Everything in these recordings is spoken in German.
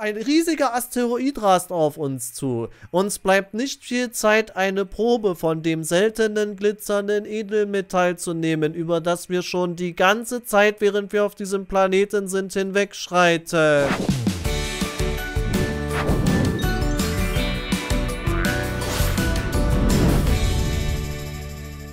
ein riesiger Asteroid rast auf uns zu. Uns bleibt nicht viel Zeit, eine Probe von dem seltenen glitzernden Edelmetall zu nehmen, über das wir schon die ganze Zeit, während wir auf diesem Planeten sind, hinwegschreiten.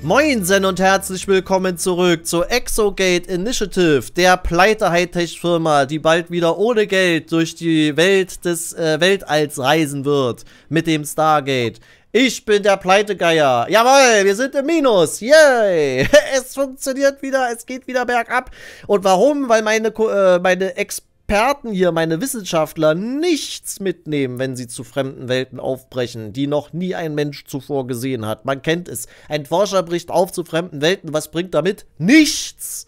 Moinsen und herzlich willkommen zurück zu Exogate Initiative, der Pleite-Hightech-Firma, die bald wieder ohne Geld durch die Welt des äh, Weltalls reisen wird mit dem Stargate. Ich bin der Pleitegeier. Jawoll, wir sind im Minus. Yay! Es funktioniert wieder, es geht wieder bergab. Und warum? Weil meine, äh, meine Ex Experten hier, meine Wissenschaftler, nichts mitnehmen, wenn sie zu fremden Welten aufbrechen, die noch nie ein Mensch zuvor gesehen hat. Man kennt es. Ein Forscher bricht auf zu fremden Welten. Was bringt damit? Nichts!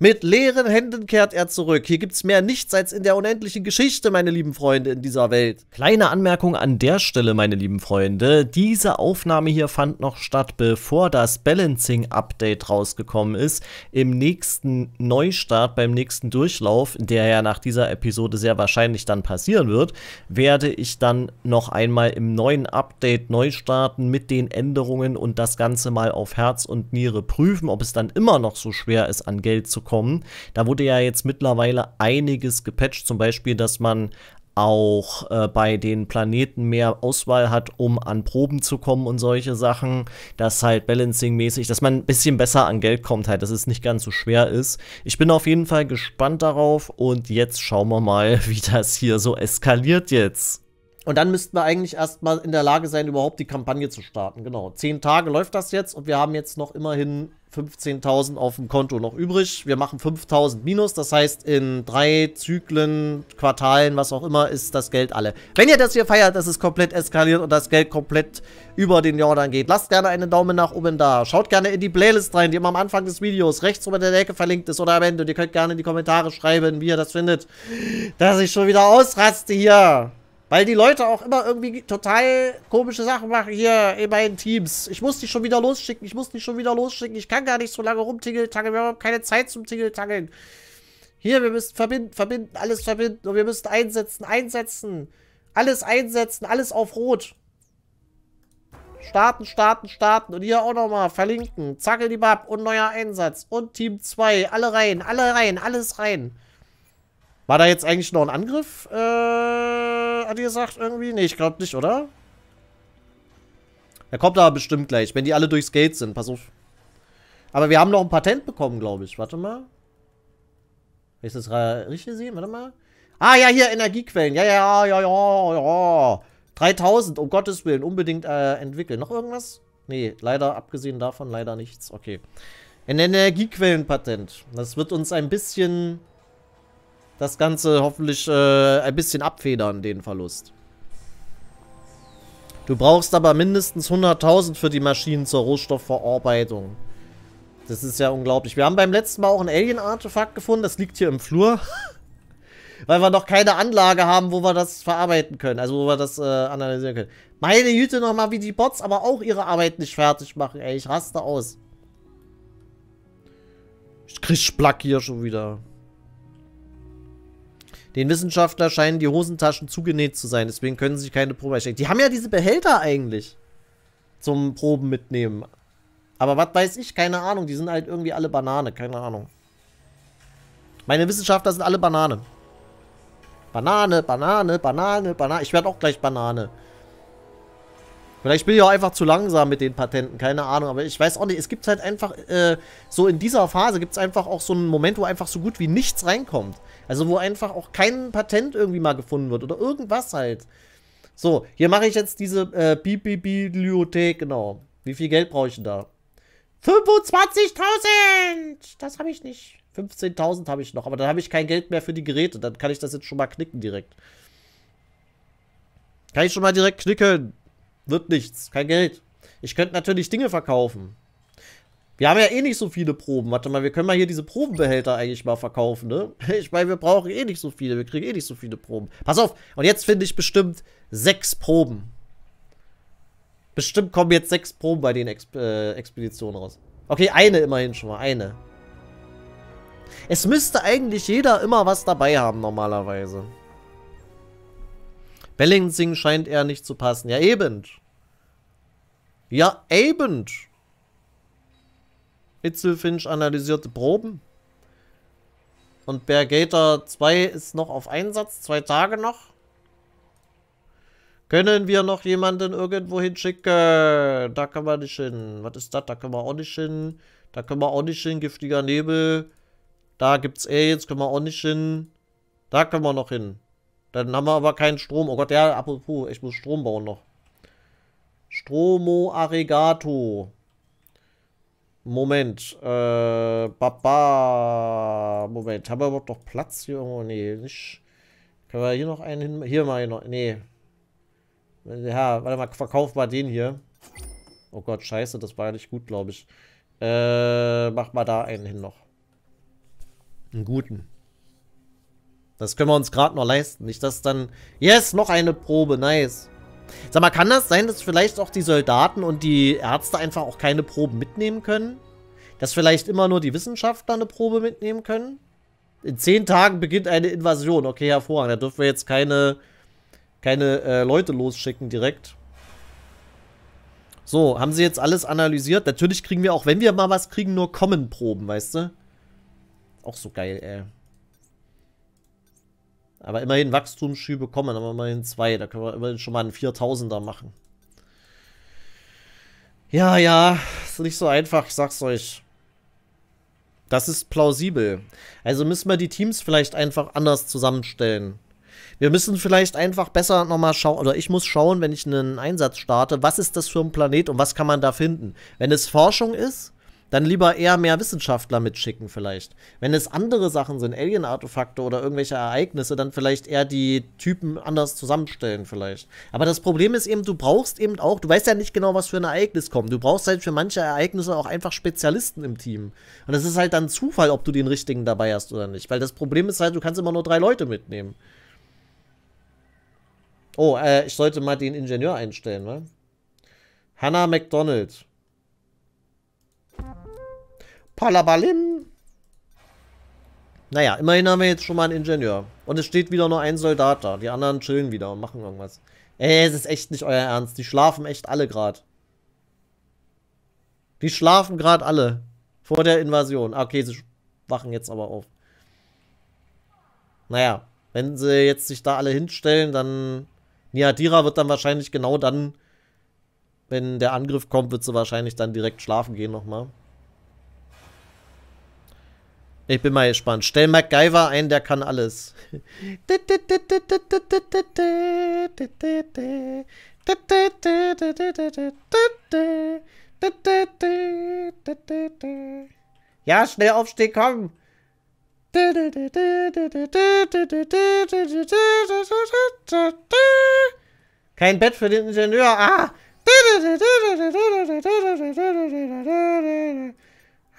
Mit leeren Händen kehrt er zurück. Hier gibt's mehr nichts als in der unendlichen Geschichte, meine lieben Freunde, in dieser Welt. Kleine Anmerkung an der Stelle, meine lieben Freunde. Diese Aufnahme hier fand noch statt, bevor das Balancing-Update rausgekommen ist. Im nächsten Neustart, beim nächsten Durchlauf, der ja nach dieser Episode sehr wahrscheinlich dann passieren wird, werde ich dann noch einmal im neuen Update neu starten mit den Änderungen und das Ganze mal auf Herz und Niere prüfen, ob es dann immer noch so schwer ist, an Geld zu kommen. Da wurde ja jetzt mittlerweile einiges gepatcht, zum Beispiel, dass man auch äh, bei den Planeten mehr Auswahl hat, um an Proben zu kommen und solche Sachen, dass halt balancing-mäßig, dass man ein bisschen besser an Geld kommt, halt, dass es nicht ganz so schwer ist. Ich bin auf jeden Fall gespannt darauf und jetzt schauen wir mal, wie das hier so eskaliert jetzt. Und dann müssten wir eigentlich erstmal in der Lage sein, überhaupt die Kampagne zu starten. Genau. Zehn Tage läuft das jetzt und wir haben jetzt noch immerhin 15.000 auf dem Konto noch übrig. Wir machen 5.000 minus, das heißt in drei Zyklen, Quartalen, was auch immer, ist das Geld alle. Wenn ihr das hier feiert, dass es komplett eskaliert und das Geld komplett über den Jordan geht, lasst gerne einen Daumen nach oben da. Schaut gerne in die Playlist rein, die immer am Anfang des Videos rechts oben in der Ecke verlinkt ist oder am Ende. Und ihr könnt gerne in die Kommentare schreiben, wie ihr das findet, dass ich schon wieder ausraste hier. Weil die Leute auch immer irgendwie total komische Sachen machen hier in meinen Teams. Ich muss die schon wieder losschicken, ich muss die schon wieder losschicken. Ich kann gar nicht so lange rumtingeltangeln, wir haben keine Zeit zum Tingeltangeln. Hier, wir müssen verbinden, verbinden, alles verbinden. Und wir müssen einsetzen, einsetzen. Alles einsetzen, alles auf Rot. Starten, starten, starten. Und hier auch nochmal verlinken. Zackel die Bab und neuer Einsatz. Und Team 2. Alle rein, alle rein, alles rein. War da jetzt eigentlich noch ein Angriff? Äh äh, angesagt irgendwie? Nee, ich glaube nicht, oder? Er kommt aber bestimmt gleich, wenn die alle durchs Gate sind. Pass auf. Aber wir haben noch ein Patent bekommen, glaube ich. Warte mal. Ist das richtig gesehen? Warte mal. Ah, ja, hier, Energiequellen. Ja, ja, ja, ja, ja. 3000, um Gottes Willen, unbedingt äh, entwickeln. Noch irgendwas? Nee, leider, abgesehen davon, leider nichts. Okay. Ein Energiequellenpatent. Das wird uns ein bisschen das Ganze hoffentlich äh, ein bisschen abfedern, den Verlust. Du brauchst aber mindestens 100.000 für die Maschinen zur Rohstoffverarbeitung. Das ist ja unglaublich. Wir haben beim letzten Mal auch ein Alien-Artefakt gefunden. Das liegt hier im Flur. Weil wir noch keine Anlage haben, wo wir das verarbeiten können. Also, wo wir das äh, analysieren können. Meine Güte nochmal, wie die Bots aber auch ihre Arbeit nicht fertig machen. Ey, ich raste aus. Ich krieg Splack hier schon wieder. Den Wissenschaftlern scheinen die Hosentaschen zugenäht zu sein, deswegen können sie sich keine Probe erstellen. Die haben ja diese Behälter eigentlich zum Proben mitnehmen. Aber was weiß ich, keine Ahnung. Die sind halt irgendwie alle Banane, keine Ahnung. Meine Wissenschaftler sind alle Banane. Banane, Banane, Banane, Banane. Ich werde auch gleich Banane. Vielleicht bin ich auch einfach zu langsam mit den Patenten, keine Ahnung, aber ich weiß auch nicht, es gibt halt einfach, äh, so in dieser Phase gibt es einfach auch so einen Moment, wo einfach so gut wie nichts reinkommt. Also wo einfach auch kein Patent irgendwie mal gefunden wird oder irgendwas halt. So, hier mache ich jetzt diese äh, Bibliothek, genau. Wie viel Geld brauche ich denn da? 25.000! Das habe ich nicht. 15.000 habe ich noch, aber dann habe ich kein Geld mehr für die Geräte. Dann kann ich das jetzt schon mal knicken direkt. Kann ich schon mal direkt knicken. Wird nichts. Kein Geld. Ich könnte natürlich Dinge verkaufen. Wir haben ja eh nicht so viele Proben. Warte mal, wir können mal hier diese Probenbehälter eigentlich mal verkaufen, ne? Ich meine, wir brauchen eh nicht so viele. Wir kriegen eh nicht so viele Proben. Pass auf. Und jetzt finde ich bestimmt sechs Proben. Bestimmt kommen jetzt sechs Proben bei den Exp äh, Expeditionen raus. Okay, eine immerhin schon mal. Eine. Es müsste eigentlich jeder immer was dabei haben normalerweise. Balancing scheint eher nicht zu passen. Ja, eben. Ja, eben. Itzelfinch analysierte Proben. Und Bergator 2 ist noch auf Einsatz, zwei Tage noch. Können wir noch jemanden irgendwo hinschicken? Da können wir nicht hin. Was ist das? Da können wir auch nicht hin. Da können wir auch nicht hin. Giftiger Nebel. Da gibt es eh, jetzt können wir auch nicht hin. Da können wir noch hin. Dann haben wir aber keinen Strom. Oh Gott, ja, apropos, ich muss Strom bauen noch. Stromo Arregato. Moment. Äh, Baba. Moment, haben wir überhaupt noch Platz hier irgendwo? Nee, nicht. Können wir hier noch einen hin... Hier mal hier noch... Nee. Ja, warte mal, verkauf mal den hier. Oh Gott, scheiße, das war ja nicht gut, glaube ich. Äh, mach mal da einen hin noch. Einen guten. Das können wir uns gerade noch leisten. Nicht, dass dann... Yes, noch eine Probe. Nice. Sag mal, kann das sein, dass vielleicht auch die Soldaten und die Ärzte einfach auch keine Proben mitnehmen können? Dass vielleicht immer nur die Wissenschaftler eine Probe mitnehmen können? In zehn Tagen beginnt eine Invasion. Okay, hervorragend. Da dürfen wir jetzt keine, keine äh, Leute losschicken direkt. So, haben sie jetzt alles analysiert? Natürlich kriegen wir auch, wenn wir mal was kriegen, nur Common-Proben, weißt du? Auch so geil, ey. Aber immerhin Wachstumsschübe kommen, aber immerhin zwei. Da können wir immerhin schon mal einen 4000er machen. Ja, ja, ist nicht so einfach, ich sag's euch. Das ist plausibel. Also müssen wir die Teams vielleicht einfach anders zusammenstellen. Wir müssen vielleicht einfach besser nochmal schauen, oder ich muss schauen, wenn ich einen Einsatz starte, was ist das für ein Planet und was kann man da finden? Wenn es Forschung ist, dann lieber eher mehr Wissenschaftler mitschicken vielleicht. Wenn es andere Sachen sind, Alien-Artefakte oder irgendwelche Ereignisse, dann vielleicht eher die Typen anders zusammenstellen vielleicht. Aber das Problem ist eben, du brauchst eben auch, du weißt ja nicht genau, was für ein Ereignis kommt. Du brauchst halt für manche Ereignisse auch einfach Spezialisten im Team. Und es ist halt dann Zufall, ob du den richtigen dabei hast oder nicht. Weil das Problem ist halt, du kannst immer nur drei Leute mitnehmen. Oh, äh, ich sollte mal den Ingenieur einstellen, ne? Hannah McDonald. Palabalim. Naja, immerhin haben wir jetzt schon mal einen Ingenieur. Und es steht wieder nur ein Soldat da. Die anderen chillen wieder und machen irgendwas. Ey, äh, es ist echt nicht euer Ernst. Die schlafen echt alle gerade. Die schlafen gerade alle. Vor der Invasion. Ah, okay, sie wachen jetzt aber auf. Naja, wenn sie jetzt sich da alle hinstellen, dann... Niadira wird dann wahrscheinlich genau dann, wenn der Angriff kommt, wird sie wahrscheinlich dann direkt schlafen gehen nochmal. Ich bin mal gespannt. Stell MacGyver ein, der kann alles. Ja, schnell aufstehen, komm. Kein Bett für den Ingenieur. Ah.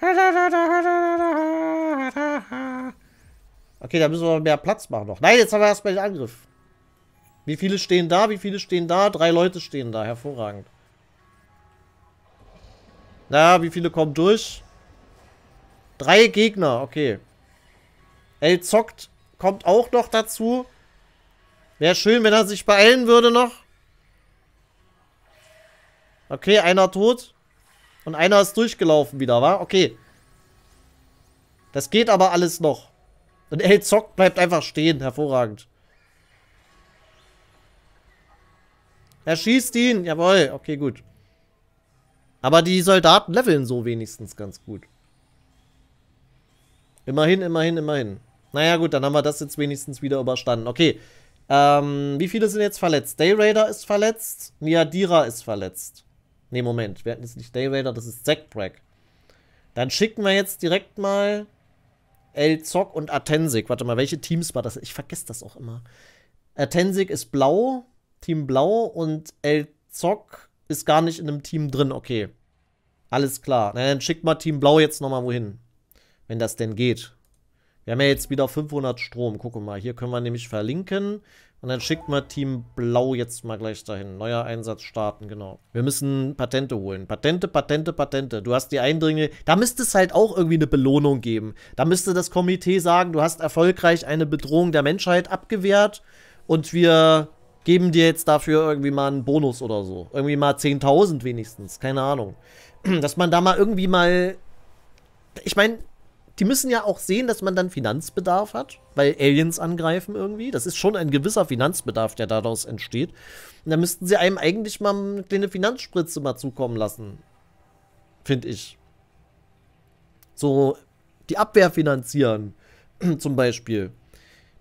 Okay, da müssen wir mehr Platz machen noch. Nein, jetzt haben wir erstmal den Angriff. Wie viele stehen da? Wie viele stehen da? Drei Leute stehen da. Hervorragend. Na, wie viele kommen durch? Drei Gegner, okay. El Zockt kommt auch noch dazu. Wäre schön, wenn er sich beeilen würde noch. Okay, einer tot. Und einer ist durchgelaufen wieder, wa? Okay. Das geht aber alles noch. Und El Zock bleibt einfach stehen. Hervorragend. Er schießt ihn. Jawohl. Okay, gut. Aber die Soldaten leveln so wenigstens ganz gut. Immerhin, immerhin, immerhin. Naja, gut, dann haben wir das jetzt wenigstens wieder überstanden. Okay. Ähm, wie viele sind jetzt verletzt? Day Raider ist verletzt. Niadira ist verletzt. Ne, Moment. Wir hatten jetzt nicht Day Raider, das ist Zack Zekbrek. Dann schicken wir jetzt direkt mal El Zock und Atensik. Warte mal, welche Teams war das? Ich vergesse das auch immer. Atensik ist blau, Team blau und El Zock ist gar nicht in einem Team drin. Okay. Alles klar. Na, dann schickt mal Team Blau jetzt nochmal wohin. Wenn das denn geht. Wir haben ja jetzt wieder 500 Strom. Guck mal, hier können wir nämlich verlinken. Und dann schickt man Team Blau jetzt mal gleich dahin. Neuer Einsatz starten, genau. Wir müssen Patente holen. Patente, Patente, Patente. Du hast die Eindringe. Da müsste es halt auch irgendwie eine Belohnung geben. Da müsste das Komitee sagen, du hast erfolgreich eine Bedrohung der Menschheit abgewehrt. Und wir geben dir jetzt dafür irgendwie mal einen Bonus oder so. Irgendwie mal 10.000 wenigstens. Keine Ahnung. Dass man da mal irgendwie mal... Ich meine, die müssen ja auch sehen, dass man dann Finanzbedarf hat, weil Aliens angreifen irgendwie. Das ist schon ein gewisser Finanzbedarf, der daraus entsteht. Und da müssten sie einem eigentlich mal eine kleine Finanzspritze mal zukommen lassen. Finde ich. So die Abwehr finanzieren, zum Beispiel.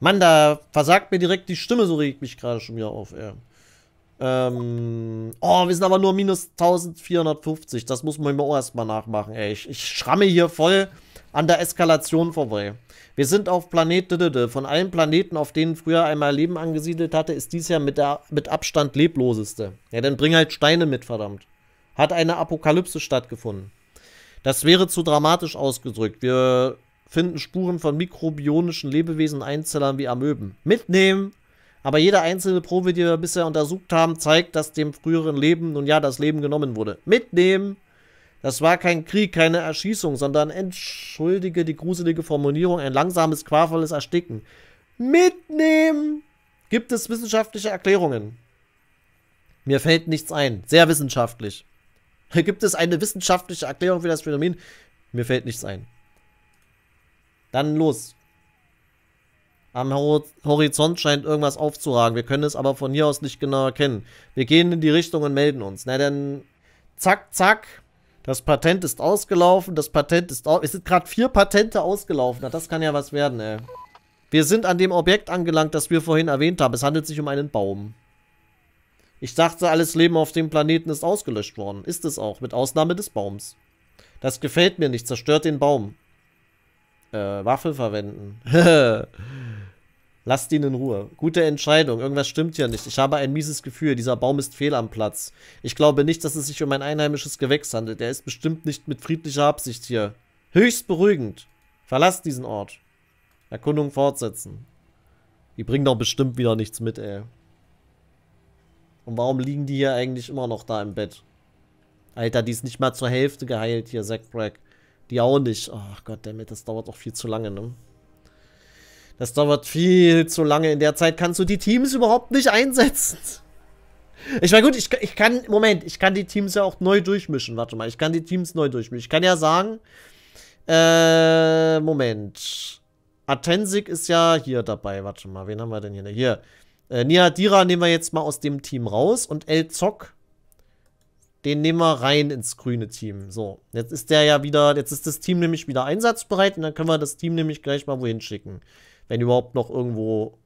Mann, da versagt mir direkt die Stimme, so regt mich gerade schon wieder auf, ey. Ähm, oh, wir sind aber nur minus 1450. Das muss man mir auch erstmal nachmachen, ey. Ich, ich schramme hier voll an der Eskalation vorbei. Wir sind auf Planet Didede. Von allen Planeten, auf denen früher einmal Leben angesiedelt hatte, ist dies ja mit, der, mit Abstand lebloseste. Ja, dann bring halt Steine mit, verdammt. Hat eine Apokalypse stattgefunden. Das wäre zu dramatisch ausgedrückt. Wir finden Spuren von mikrobionischen Lebewesen Einzellern wie Amöben. Mitnehmen! Aber jede einzelne Probe, die wir bisher untersucht haben, zeigt, dass dem früheren Leben, nun ja, das Leben genommen wurde. Mitnehmen! Das war kein Krieg, keine Erschießung, sondern entschuldige die gruselige Formulierung, ein langsames, qualvolles Ersticken. Mitnehmen! Gibt es wissenschaftliche Erklärungen? Mir fällt nichts ein. Sehr wissenschaftlich. Gibt es eine wissenschaftliche Erklärung für das Phänomen? Mir fällt nichts ein. Dann los. Am Horizont scheint irgendwas aufzuragen. Wir können es aber von hier aus nicht genau erkennen. Wir gehen in die Richtung und melden uns. Na dann, zack, zack. Das Patent ist ausgelaufen, das Patent ist aus... Es sind gerade vier Patente ausgelaufen. Na, das kann ja was werden, ey. Wir sind an dem Objekt angelangt, das wir vorhin erwähnt haben. Es handelt sich um einen Baum. Ich dachte, alles Leben auf dem Planeten ist ausgelöscht worden. Ist es auch, mit Ausnahme des Baums. Das gefällt mir nicht. Zerstört den Baum. Äh, Waffe verwenden. Lasst ihn in Ruhe. Gute Entscheidung. Irgendwas stimmt hier nicht. Ich habe ein mieses Gefühl. Dieser Baum ist fehl am Platz. Ich glaube nicht, dass es sich um ein einheimisches Gewächs handelt. Er ist bestimmt nicht mit friedlicher Absicht hier. Höchst beruhigend. Verlasst diesen Ort. Erkundung fortsetzen. Die bringen doch bestimmt wieder nichts mit, ey. Und warum liegen die hier eigentlich immer noch da im Bett? Alter, die ist nicht mal zur Hälfte geheilt hier, Zack Bragg. Die auch nicht. Ach oh, Gott, damit, das dauert doch viel zu lange, ne? Das dauert viel zu lange. In der Zeit kannst du die Teams überhaupt nicht einsetzen. Ich meine, gut, ich, ich kann, Moment, ich kann die Teams ja auch neu durchmischen. Warte mal, ich kann die Teams neu durchmischen. Ich kann ja sagen, äh, Moment. Atensik ist ja hier dabei. Warte mal, wen haben wir denn hier? Ne, hier. Äh, Niadira nehmen wir jetzt mal aus dem Team raus und El Zock, den nehmen wir rein ins grüne Team. So, jetzt ist der ja wieder, jetzt ist das Team nämlich wieder einsatzbereit und dann können wir das Team nämlich gleich mal wohin schicken. Wenn überhaupt noch irgendwo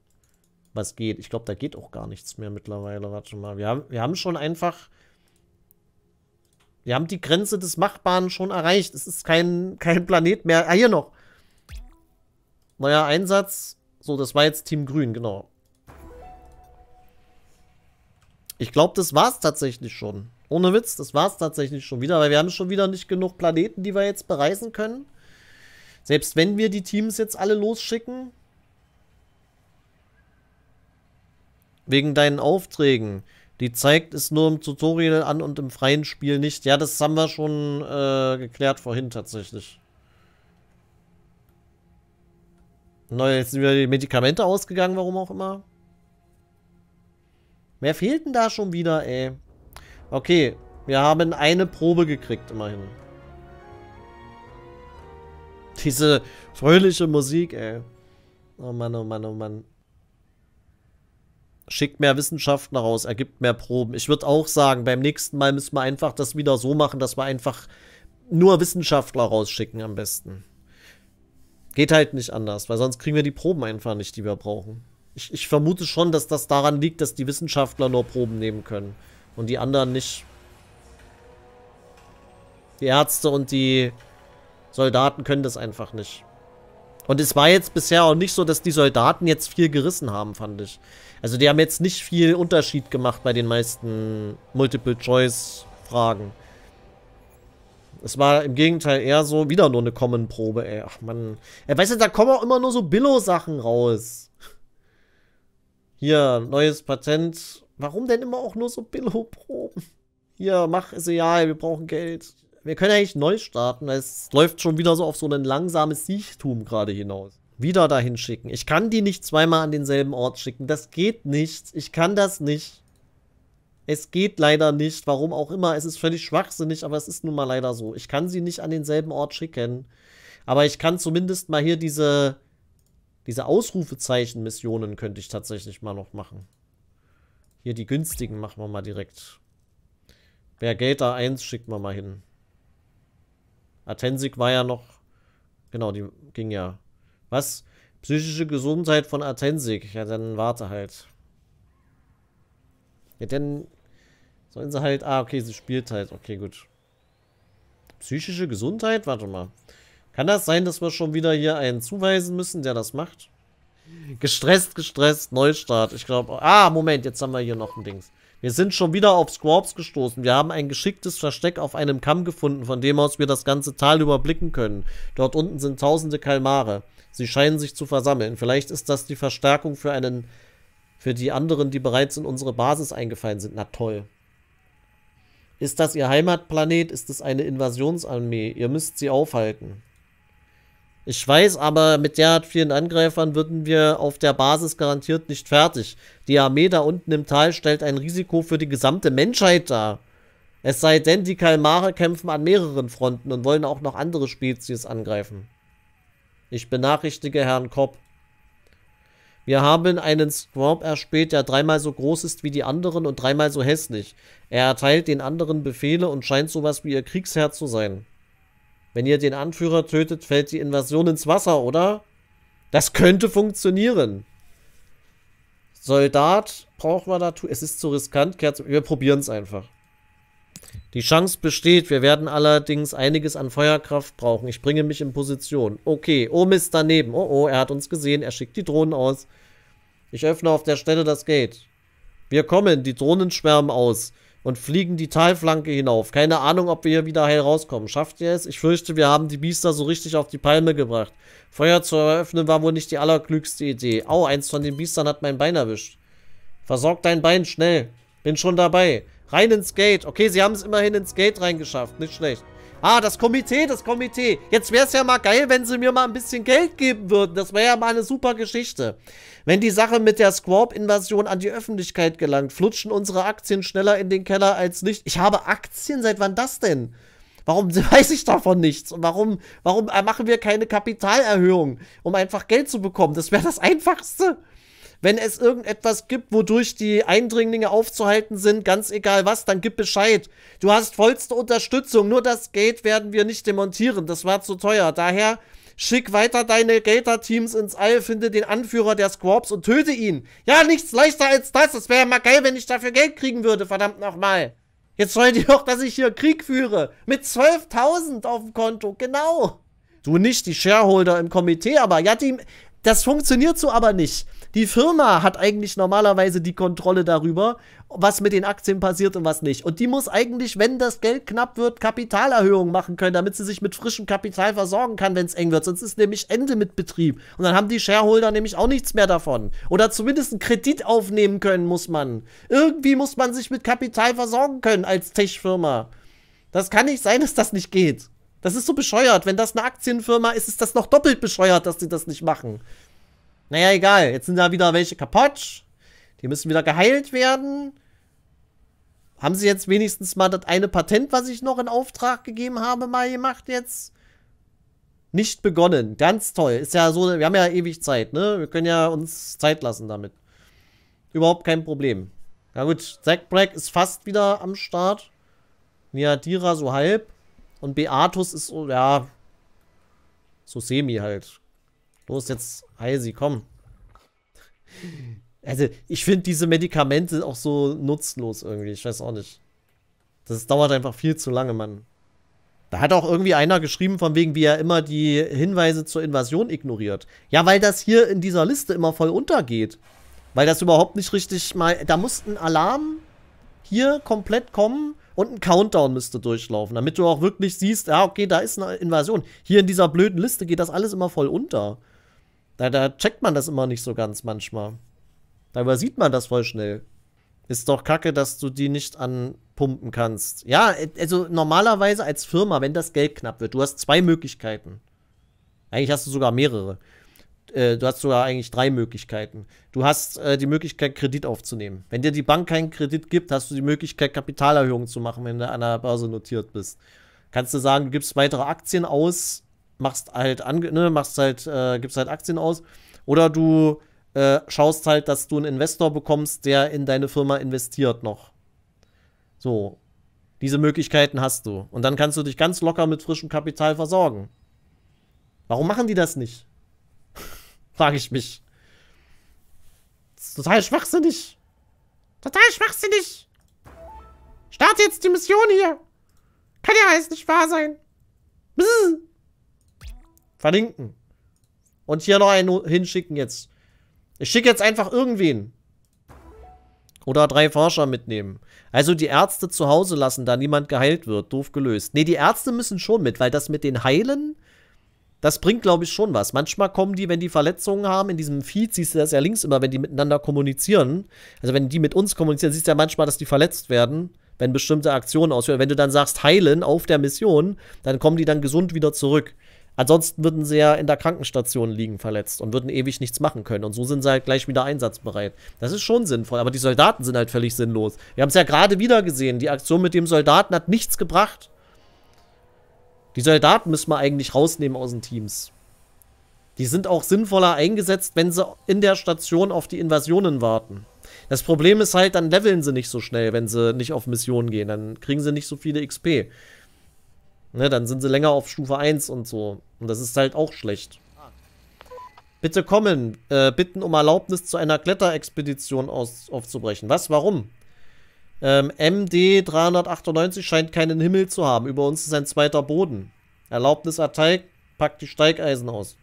was geht. Ich glaube, da geht auch gar nichts mehr mittlerweile. Warte mal. Wir haben, wir haben schon einfach. Wir haben die Grenze des Machbaren schon erreicht. Es ist kein, kein Planet mehr. Ah, hier noch. Neuer Einsatz. So, das war jetzt Team Grün, genau. Ich glaube, das war es tatsächlich schon. Ohne Witz, das war es tatsächlich schon wieder, weil wir haben schon wieder nicht genug Planeten, die wir jetzt bereisen können. Selbst wenn wir die Teams jetzt alle losschicken, Wegen deinen Aufträgen. Die zeigt es nur im Tutorial an und im freien Spiel nicht. Ja, das haben wir schon äh, geklärt vorhin tatsächlich. Neu, jetzt sind wieder die Medikamente ausgegangen, warum auch immer. Wer fehlt denn da schon wieder, ey? Okay, wir haben eine Probe gekriegt, immerhin. Diese fröhliche Musik, ey. Oh Mann, oh Mann, oh Mann. Schickt mehr Wissenschaftler raus, ergibt mehr Proben. Ich würde auch sagen, beim nächsten Mal müssen wir einfach das wieder so machen, dass wir einfach nur Wissenschaftler rausschicken am besten. Geht halt nicht anders, weil sonst kriegen wir die Proben einfach nicht, die wir brauchen. Ich, ich vermute schon, dass das daran liegt, dass die Wissenschaftler nur Proben nehmen können und die anderen nicht. Die Ärzte und die Soldaten können das einfach nicht. Und es war jetzt bisher auch nicht so, dass die Soldaten jetzt viel gerissen haben, fand ich. Also die haben jetzt nicht viel Unterschied gemacht bei den meisten Multiple-Choice-Fragen. Es war im Gegenteil eher so, wieder nur eine Common-Probe, ey. Ach man. Ey, weißt du, da kommen auch immer nur so Billo-Sachen raus. Hier, neues Patent. Warum denn immer auch nur so Billo-Proben? Hier, mach es ja, wir brauchen Geld wir können eigentlich neu starten, weil es läuft schon wieder so auf so ein langsames Siechtum gerade hinaus. Wieder dahin schicken. Ich kann die nicht zweimal an denselben Ort schicken. Das geht nicht. Ich kann das nicht. Es geht leider nicht. Warum auch immer. Es ist völlig schwachsinnig, aber es ist nun mal leider so. Ich kann sie nicht an denselben Ort schicken. Aber ich kann zumindest mal hier diese, diese Ausrufezeichen-Missionen könnte ich tatsächlich mal noch machen. Hier die günstigen machen wir mal direkt. Wer Geld da eins schickt man mal hin. Atensik war ja noch. Genau, die ging ja. Was? Psychische Gesundheit von Atensik. Ja, dann warte halt. Ja, dann sollen sie halt... Ah, okay, sie spielt halt. Okay, gut. Psychische Gesundheit? Warte mal. Kann das sein, dass wir schon wieder hier einen zuweisen müssen, der das macht? Gestresst, gestresst, Neustart. Ich glaube... Ah, Moment, jetzt haben wir hier noch ein Dings. Wir sind schon wieder auf Scorps gestoßen. Wir haben ein geschicktes Versteck auf einem Kamm gefunden, von dem aus wir das ganze Tal überblicken können. Dort unten sind tausende Kalmare. Sie scheinen sich zu versammeln. Vielleicht ist das die Verstärkung für einen für die anderen, die bereits in unsere Basis eingefallen sind. Na toll. Ist das ihr Heimatplanet? Ist es eine Invasionsarmee? Ihr müsst sie aufhalten. Ich weiß, aber mit derart vielen Angreifern würden wir auf der Basis garantiert nicht fertig. Die Armee da unten im Tal stellt ein Risiko für die gesamte Menschheit dar. Es sei denn, die Kalmare kämpfen an mehreren Fronten und wollen auch noch andere Spezies angreifen. Ich benachrichtige Herrn Kopp. Wir haben einen Squab erspäht, der dreimal so groß ist wie die anderen und dreimal so hässlich. Er erteilt den anderen Befehle und scheint sowas wie ihr Kriegsherr zu sein. Wenn ihr den Anführer tötet, fällt die Invasion ins Wasser, oder? Das könnte funktionieren. Soldat braucht man dazu. Es ist zu riskant. Wir probieren es einfach. Die Chance besteht. Wir werden allerdings einiges an Feuerkraft brauchen. Ich bringe mich in Position. Okay. Oh Mist, daneben. Oh oh, er hat uns gesehen. Er schickt die Drohnen aus. Ich öffne auf der Stelle das Gate. Wir kommen. Die Drohnen schwärmen aus und fliegen die Talflanke hinauf. Keine Ahnung, ob wir hier wieder heil rauskommen. Schafft ihr es? Ich fürchte, wir haben die Biester so richtig auf die Palme gebracht. Feuer zu eröffnen war wohl nicht die allerklügste Idee. Au, eins von den Biestern hat mein Bein erwischt. Versorg dein Bein schnell. Bin schon dabei. Rein ins Gate. Okay, sie haben es immerhin ins Gate reingeschafft. Nicht schlecht. Ah, das Komitee, das Komitee. Jetzt wäre es ja mal geil, wenn sie mir mal ein bisschen Geld geben würden. Das wäre ja mal eine super Geschichte. Wenn die Sache mit der Scorp-Invasion an die Öffentlichkeit gelangt, flutschen unsere Aktien schneller in den Keller als nicht. Ich habe Aktien, seit wann das denn? Warum weiß ich davon nichts? Und warum, warum äh, machen wir keine Kapitalerhöhung, um einfach Geld zu bekommen? Das wäre das Einfachste. Wenn es irgendetwas gibt, wodurch die Eindringlinge aufzuhalten sind, ganz egal was, dann gib Bescheid. Du hast vollste Unterstützung. Nur das Gate werden wir nicht demontieren. Das war zu teuer. Daher schick weiter deine Gator-Teams ins All, finde den Anführer der Squabs und töte ihn. Ja, nichts leichter als das. Das wäre ja mal geil, wenn ich dafür Geld kriegen würde, verdammt nochmal. Jetzt wollt ihr doch, dass ich hier Krieg führe. Mit 12.000 auf dem Konto, genau. Du nicht, die Shareholder im Komitee, aber ja, die, das funktioniert so aber nicht. Die Firma hat eigentlich normalerweise die Kontrolle darüber, was mit den Aktien passiert und was nicht. Und die muss eigentlich, wenn das Geld knapp wird, Kapitalerhöhungen machen können, damit sie sich mit frischem Kapital versorgen kann, wenn es eng wird. Sonst ist nämlich Ende mit Betrieb. Und dann haben die Shareholder nämlich auch nichts mehr davon. Oder zumindest einen Kredit aufnehmen können muss man. Irgendwie muss man sich mit Kapital versorgen können als Tech-Firma. Das kann nicht sein, dass das nicht geht. Das ist so bescheuert. Wenn das eine Aktienfirma ist, ist das noch doppelt bescheuert, dass sie das nicht machen. Naja, egal. Jetzt sind da wieder welche kaputt. Die müssen wieder geheilt werden. Haben sie jetzt wenigstens mal das eine Patent, was ich noch in Auftrag gegeben habe, mal gemacht jetzt? Nicht begonnen. Ganz toll. Ist ja so, wir haben ja ewig Zeit, ne? Wir können ja uns Zeit lassen damit. Überhaupt kein Problem. Na gut, Zack Black ist fast wieder am Start. Niadira so halb. Und Beatus ist so, ja, so semi halt. Los, jetzt Eisi, komm. Also, ich finde diese Medikamente auch so nutzlos irgendwie. Ich weiß auch nicht. Das dauert einfach viel zu lange, Mann. Da hat auch irgendwie einer geschrieben, von wegen, wie er immer die Hinweise zur Invasion ignoriert. Ja, weil das hier in dieser Liste immer voll untergeht. Weil das überhaupt nicht richtig mal. Da muss ein Alarm hier komplett kommen und ein Countdown müsste durchlaufen, damit du auch wirklich siehst, ja, ah, okay, da ist eine Invasion. Hier in dieser blöden Liste geht das alles immer voll unter. Da, da checkt man das immer nicht so ganz manchmal. Da übersieht man das voll schnell. Ist doch kacke, dass du die nicht anpumpen kannst. Ja, äh, also normalerweise als Firma, wenn das Geld knapp wird, du hast zwei Möglichkeiten. Eigentlich hast du sogar mehrere. Äh, du hast sogar eigentlich drei Möglichkeiten. Du hast äh, die Möglichkeit, Kredit aufzunehmen. Wenn dir die Bank keinen Kredit gibt, hast du die Möglichkeit, Kapitalerhöhungen zu machen, wenn du an der Börse notiert bist. Kannst du sagen, du gibst weitere Aktien aus, machst halt, ange ne, machst halt, äh, gibst halt Aktien aus. Oder du äh, schaust halt, dass du einen Investor bekommst, der in deine Firma investiert noch. So. Diese Möglichkeiten hast du. Und dann kannst du dich ganz locker mit frischem Kapital versorgen. Warum machen die das nicht? Frage ich mich. Das ist total schwachsinnig. Total schwachsinnig. Starte jetzt die Mission hier. Kann ja alles nicht wahr sein. Bzzz. Verlinken. Und hier noch einen hinschicken jetzt. Ich schicke jetzt einfach irgendwen. Oder drei Forscher mitnehmen. Also die Ärzte zu Hause lassen, da niemand geheilt wird. Doof gelöst. Nee, die Ärzte müssen schon mit, weil das mit den Heilen, das bringt, glaube ich, schon was. Manchmal kommen die, wenn die Verletzungen haben, in diesem Feed siehst du das ja links immer, wenn die miteinander kommunizieren. Also wenn die mit uns kommunizieren, siehst du ja manchmal, dass die verletzt werden, wenn bestimmte Aktionen ausführen. Wenn du dann sagst, heilen auf der Mission, dann kommen die dann gesund wieder zurück. Ansonsten würden sie ja in der Krankenstation liegen verletzt und würden ewig nichts machen können. Und so sind sie halt gleich wieder einsatzbereit. Das ist schon sinnvoll, aber die Soldaten sind halt völlig sinnlos. Wir haben es ja gerade wieder gesehen. Die Aktion mit dem Soldaten hat nichts gebracht. Die Soldaten müssen wir eigentlich rausnehmen aus den Teams. Die sind auch sinnvoller eingesetzt, wenn sie in der Station auf die Invasionen warten. Das Problem ist halt, dann leveln sie nicht so schnell, wenn sie nicht auf Missionen gehen. Dann kriegen sie nicht so viele XP. Ne, dann sind sie länger auf Stufe 1 und so. Und das ist halt auch schlecht. Bitte kommen. Äh, bitten um Erlaubnis zu einer Kletterexpedition aus aufzubrechen. Was? Warum? Ähm, MD398 scheint keinen Himmel zu haben. Über uns ist ein zweiter Boden. Erlaubnis erteilt. Packt die Steigeisen aus.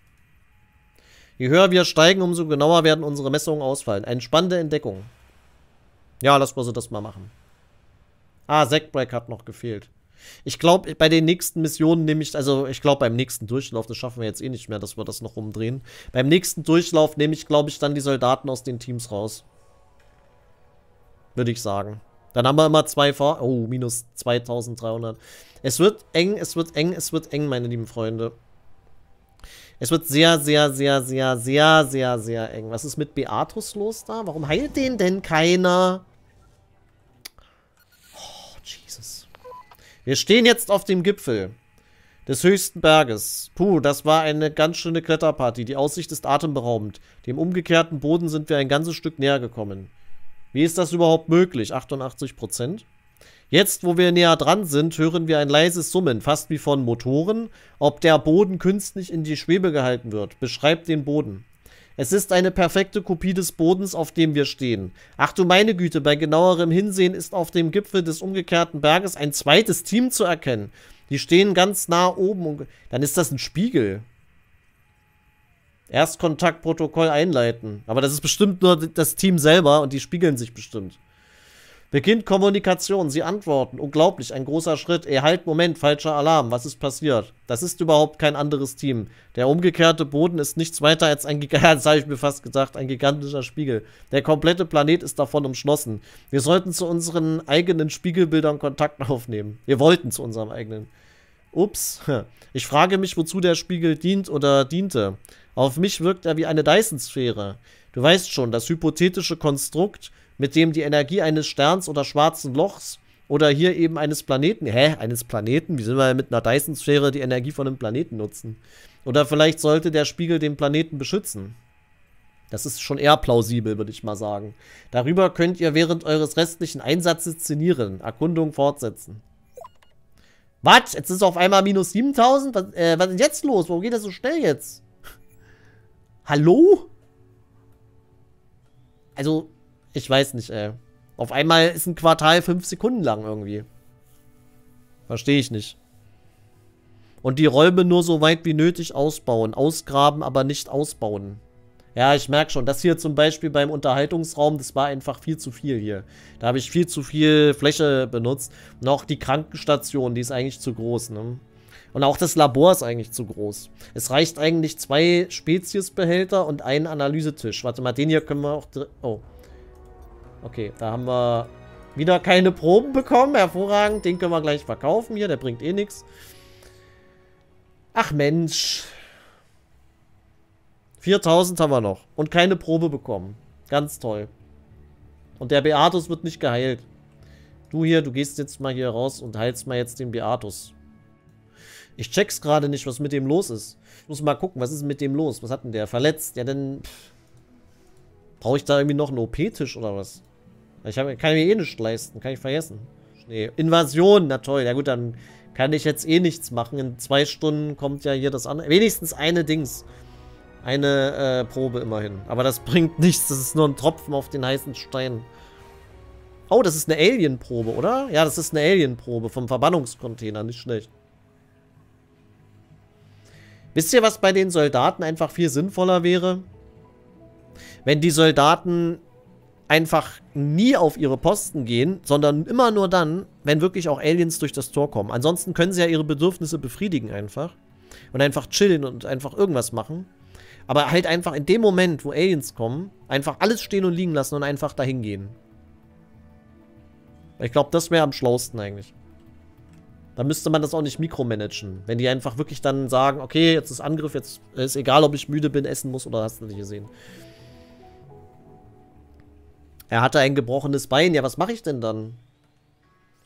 Je höher wir steigen, umso genauer werden unsere Messungen ausfallen. Eine spannende Entdeckung. Ja, lass wir sie das mal machen. Ah, Zackbreak hat noch gefehlt. Ich glaube, bei den nächsten Missionen nehme ich, also ich glaube, beim nächsten Durchlauf, das schaffen wir jetzt eh nicht mehr, dass wir das noch rumdrehen. Beim nächsten Durchlauf nehme ich, glaube ich, dann die Soldaten aus den Teams raus. Würde ich sagen. Dann haben wir immer zwei Fahr... Oh, minus 2300. Es wird eng, es wird eng, es wird eng, meine lieben Freunde. Es wird sehr, sehr, sehr, sehr, sehr, sehr, sehr eng. Was ist mit Beatus los da? Warum heilt den denn keiner? Oh, Jesus. Wir stehen jetzt auf dem Gipfel des höchsten Berges. Puh, das war eine ganz schöne Kletterparty. Die Aussicht ist atemberaubend. Dem umgekehrten Boden sind wir ein ganzes Stück näher gekommen. Wie ist das überhaupt möglich? 88 Prozent? Jetzt, wo wir näher dran sind, hören wir ein leises Summen, fast wie von Motoren. Ob der Boden künstlich in die Schwebe gehalten wird, beschreibt den Boden. Es ist eine perfekte Kopie des Bodens, auf dem wir stehen. Ach du meine Güte, bei genauerem Hinsehen ist auf dem Gipfel des umgekehrten Berges ein zweites Team zu erkennen. Die stehen ganz nah oben und dann ist das ein Spiegel. Erstkontaktprotokoll einleiten. Aber das ist bestimmt nur das Team selber und die spiegeln sich bestimmt. Beginnt Kommunikation, sie antworten. Unglaublich, ein großer Schritt. Ey, halt, Moment, falscher Alarm. Was ist passiert? Das ist überhaupt kein anderes Team. Der umgekehrte Boden ist nichts weiter als ein, das ich mir fast gedacht, ein gigantischer Spiegel. Der komplette Planet ist davon umschlossen. Wir sollten zu unseren eigenen Spiegelbildern Kontakt aufnehmen. Wir wollten zu unserem eigenen. Ups. Ich frage mich, wozu der Spiegel dient oder diente. Auf mich wirkt er wie eine Dyson-Sphäre. Du weißt schon, das hypothetische Konstrukt, mit dem die Energie eines Sterns oder schwarzen Lochs oder hier eben eines Planeten, hä, eines Planeten, wie soll man mit einer Dyson-Sphäre die Energie von einem Planeten nutzen? Oder vielleicht sollte der Spiegel den Planeten beschützen. Das ist schon eher plausibel, würde ich mal sagen. Darüber könnt ihr während eures restlichen Einsatzes zenieren. Erkundung fortsetzen. Was? Jetzt ist auf einmal minus 7000? Was, äh, was ist jetzt los? Warum geht das so schnell jetzt? Hallo? Also, ich weiß nicht, ey. Auf einmal ist ein Quartal fünf Sekunden lang irgendwie. Verstehe ich nicht. Und die Räume nur so weit wie nötig ausbauen. Ausgraben, aber nicht ausbauen. Ja, ich merke schon, das hier zum Beispiel beim Unterhaltungsraum, das war einfach viel zu viel hier. Da habe ich viel zu viel Fläche benutzt. Und auch die Krankenstation, die ist eigentlich zu groß, ne? Und auch das Labor ist eigentlich zu groß. Es reicht eigentlich zwei Speziesbehälter und einen Analysetisch. Warte mal, den hier können wir auch... Oh, Okay, da haben wir wieder keine Proben bekommen. Hervorragend. Den können wir gleich verkaufen hier. Der bringt eh nichts. Ach Mensch. 4000 haben wir noch. Und keine Probe bekommen. Ganz toll. Und der Beatus wird nicht geheilt. Du hier, du gehst jetzt mal hier raus und heilst mal jetzt den Beatus. Ich check's gerade nicht, was mit dem los ist. Ich muss mal gucken, was ist mit dem los? Was hat denn der? Verletzt? Ja, dann... Brauche ich da irgendwie noch einen OP-Tisch oder was? Ich hab, kann mir eh nichts leisten, kann ich vergessen. Schnee. Invasion, na toll. Ja gut, dann kann ich jetzt eh nichts machen. In zwei Stunden kommt ja hier das andere. Wenigstens eine Dings. Eine äh, Probe immerhin. Aber das bringt nichts, das ist nur ein Tropfen auf den heißen Stein. Oh, das ist eine Alien-Probe, oder? Ja, das ist eine Alien-Probe vom Verbannungscontainer, nicht schlecht. Wisst ihr, was bei den Soldaten einfach viel sinnvoller wäre? Wenn die Soldaten einfach nie auf ihre Posten gehen, sondern immer nur dann, wenn wirklich auch Aliens durch das Tor kommen. Ansonsten können sie ja ihre Bedürfnisse befriedigen einfach und einfach chillen und einfach irgendwas machen. Aber halt einfach in dem Moment, wo Aliens kommen, einfach alles stehen und liegen lassen und einfach dahin gehen. Ich glaube, das wäre am schlausten eigentlich. Da müsste man das auch nicht mikromanagen. Wenn die einfach wirklich dann sagen, okay, jetzt ist Angriff, jetzt ist egal, ob ich müde bin, essen muss oder hast du nicht gesehen. Er hatte ein gebrochenes Bein. Ja, was mache ich denn dann?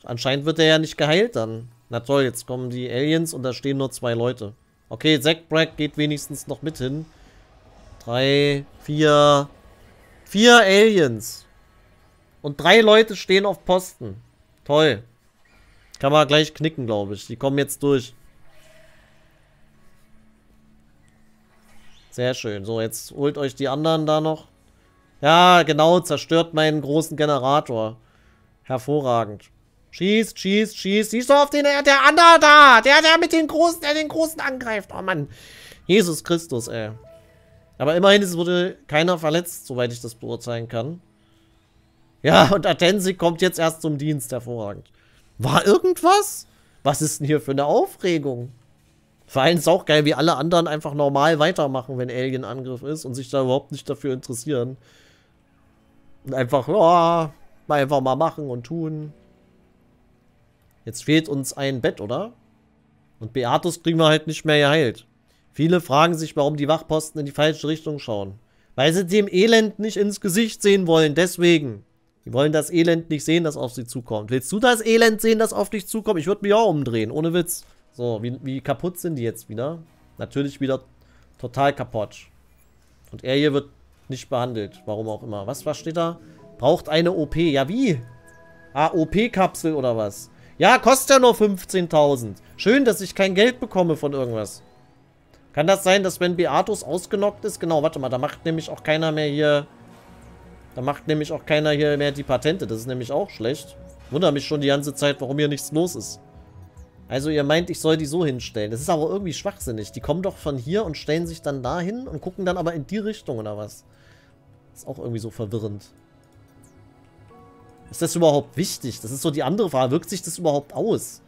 Anscheinend wird er ja nicht geheilt dann. Na toll, jetzt kommen die Aliens und da stehen nur zwei Leute. Okay, Zack Bragg geht wenigstens noch mit hin. Drei, vier, vier Aliens. Und drei Leute stehen auf Posten. Toll. Kann man gleich knicken, glaube ich. Die kommen jetzt durch. Sehr schön. So, jetzt holt euch die anderen da noch. Ja, genau, zerstört meinen großen Generator. Hervorragend. Schießt, schießt, schießt. Siehst du auf den, der andere da? Der, der mit den Großen, der den Großen angreift. Oh Mann. Jesus Christus, ey. Aber immerhin, es wurde keiner verletzt, soweit ich das beurteilen kann. Ja, und Atensi kommt jetzt erst zum Dienst, hervorragend. War irgendwas? Was ist denn hier für eine Aufregung? Vor allem ist auch geil, wie alle anderen einfach normal weitermachen, wenn Alien-Angriff ist und sich da überhaupt nicht dafür interessieren. Einfach, oh, einfach mal machen und tun. Jetzt fehlt uns ein Bett, oder? Und Beatus kriegen wir halt nicht mehr geheilt. Viele fragen sich, warum die Wachposten in die falsche Richtung schauen. Weil sie dem Elend nicht ins Gesicht sehen wollen, deswegen. Die wollen das Elend nicht sehen, das auf sie zukommt. Willst du das Elend sehen, das auf dich zukommt? Ich würde mich auch umdrehen, ohne Witz. So, wie, wie kaputt sind die jetzt wieder? Natürlich wieder total kaputt. Und er hier wird nicht behandelt. Warum auch immer. Was, was steht da? Braucht eine OP. Ja, wie? Ah, OP-Kapsel oder was? Ja, kostet ja nur 15.000. Schön, dass ich kein Geld bekomme von irgendwas. Kann das sein, dass wenn Beatus ausgenockt ist? Genau, warte mal, da macht nämlich auch keiner mehr hier... Da macht nämlich auch keiner hier mehr die Patente. Das ist nämlich auch schlecht. Wunder mich schon die ganze Zeit, warum hier nichts los ist. Also ihr meint, ich soll die so hinstellen. Das ist aber irgendwie schwachsinnig. Die kommen doch von hier und stellen sich dann da hin und gucken dann aber in die Richtung oder was? Ist auch irgendwie so verwirrend. Ist das überhaupt wichtig? Das ist so die andere Frage. Wirkt sich das überhaupt aus?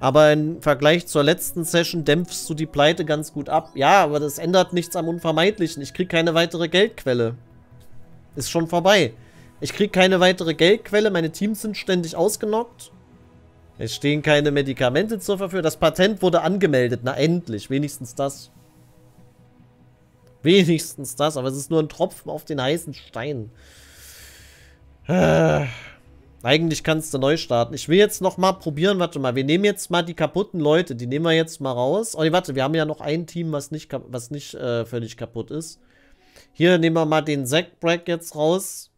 Aber im Vergleich zur letzten Session dämpfst du die Pleite ganz gut ab. Ja, aber das ändert nichts am Unvermeidlichen. Ich krieg keine weitere Geldquelle. Ist schon vorbei. Ich krieg keine weitere Geldquelle. Meine Teams sind ständig ausgenockt. Es stehen keine Medikamente zur Verfügung. Das Patent wurde angemeldet. Na endlich, wenigstens das. Wenigstens das, aber es ist nur ein Tropfen auf den heißen Stein. Äh, eigentlich kannst du neu starten. Ich will jetzt nochmal probieren, warte mal, wir nehmen jetzt mal die kaputten Leute, die nehmen wir jetzt mal raus. Oh, nee, warte, wir haben ja noch ein Team, was nicht, was nicht äh, völlig kaputt ist. Hier nehmen wir mal den Zack Zackbrack jetzt raus.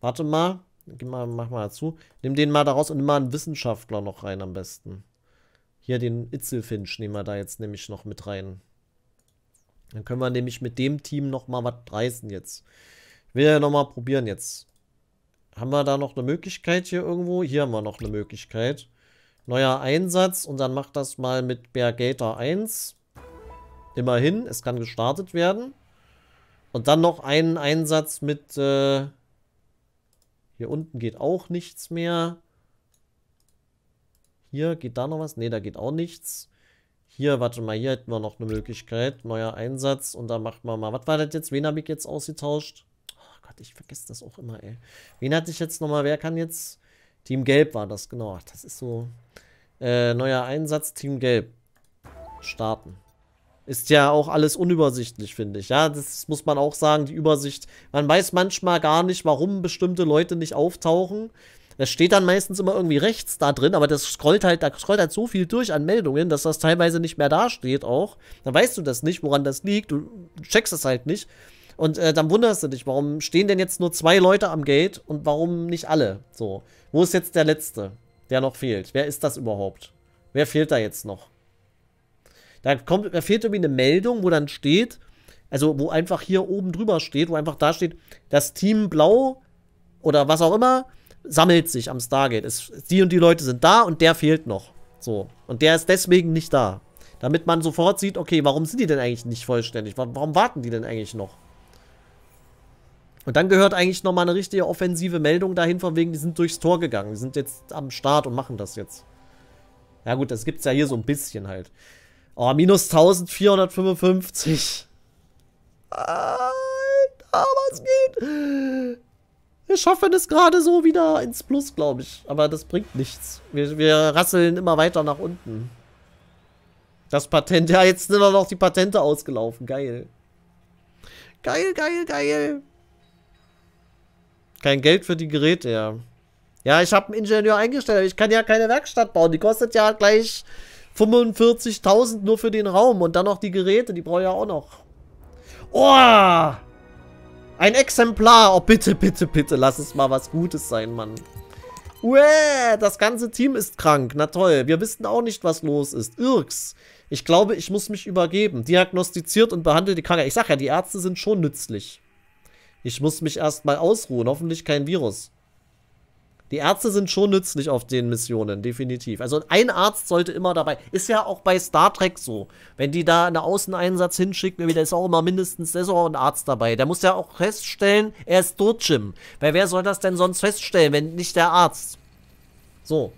Warte mal, mal, mach mal dazu. Nimm den mal da raus und nimm mal einen Wissenschaftler noch rein am besten. Hier den Itzelfinch nehmen wir da jetzt nämlich noch mit rein. Dann können wir nämlich mit dem Team nochmal was reißen jetzt. Ich will ja nochmal probieren jetzt. Haben wir da noch eine Möglichkeit hier irgendwo? Hier haben wir noch eine Möglichkeit. Neuer Einsatz und dann macht das mal mit Bergator 1. Immerhin, es kann gestartet werden. Und dann noch einen Einsatz mit... Äh, hier unten geht auch nichts mehr. Hier geht da noch was? Ne, da geht auch nichts. Hier, warte mal, hier hätten wir noch eine Möglichkeit. Neuer Einsatz. Und da machen wir mal. Was war das jetzt? Wen habe ich jetzt ausgetauscht? Oh Gott, ich vergesse das auch immer, ey. Wen hatte ich jetzt nochmal? Wer kann jetzt. Team Gelb war das, genau. Ach, das ist so. Äh, neuer Einsatz, Team Gelb. Starten. Ist ja auch alles unübersichtlich, finde ich. Ja, das muss man auch sagen, die Übersicht. Man weiß manchmal gar nicht, warum bestimmte Leute nicht auftauchen. Das steht dann meistens immer irgendwie rechts da drin, aber das scrollt halt, da scrollt halt so viel durch an Meldungen, dass das teilweise nicht mehr dasteht auch. Dann weißt du das nicht, woran das liegt, du checkst es halt nicht. Und äh, dann wunderst du dich, warum stehen denn jetzt nur zwei Leute am Gate und warum nicht alle? So. Wo ist jetzt der Letzte, der noch fehlt? Wer ist das überhaupt? Wer fehlt da jetzt noch? Da, kommt, da fehlt irgendwie eine Meldung, wo dann steht, also wo einfach hier oben drüber steht, wo einfach da steht, das Team Blau oder was auch immer sammelt sich am Stargate. Es, die und die Leute sind da und der fehlt noch. So. Und der ist deswegen nicht da. Damit man sofort sieht, okay, warum sind die denn eigentlich nicht vollständig? Warum warten die denn eigentlich noch? Und dann gehört eigentlich nochmal eine richtige offensive Meldung dahin, von wegen, die sind durchs Tor gegangen. Die sind jetzt am Start und machen das jetzt. Ja gut, das gibt es ja hier so ein bisschen halt. Oh, minus 1455. Alter, was es geht. Wir schaffen es gerade so wieder ins Plus, glaube ich. Aber das bringt nichts. Wir, wir rasseln immer weiter nach unten. Das Patent. Ja, jetzt sind doch noch die Patente ausgelaufen. Geil. Geil, geil, geil. Kein Geld für die Geräte, ja. Ja, ich habe einen Ingenieur eingestellt, aber ich kann ja keine Werkstatt bauen. Die kostet ja gleich 45.000 nur für den Raum und dann noch die Geräte, die brauche ich ja auch noch. Oh! Ein Exemplar. Oh, bitte, bitte, bitte. Lass es mal was Gutes sein, Mann. Uäh, das ganze Team ist krank. Na toll, wir wissen auch nicht, was los ist. Irks. Ich glaube, ich muss mich übergeben. Diagnostiziert und behandelt die Krankheit. Ich sag ja, die Ärzte sind schon nützlich. Ich muss mich erstmal ausruhen. Hoffentlich kein Virus. Die Ärzte sind schon nützlich auf den Missionen, definitiv. Also ein Arzt sollte immer dabei. Ist ja auch bei Star Trek so. Wenn die da einen Außeneinsatz hinschicken, da ist auch immer mindestens ist auch ein Arzt dabei. Der muss ja auch feststellen, er ist tot, Jim. Weil wer soll das denn sonst feststellen, wenn nicht der Arzt? So.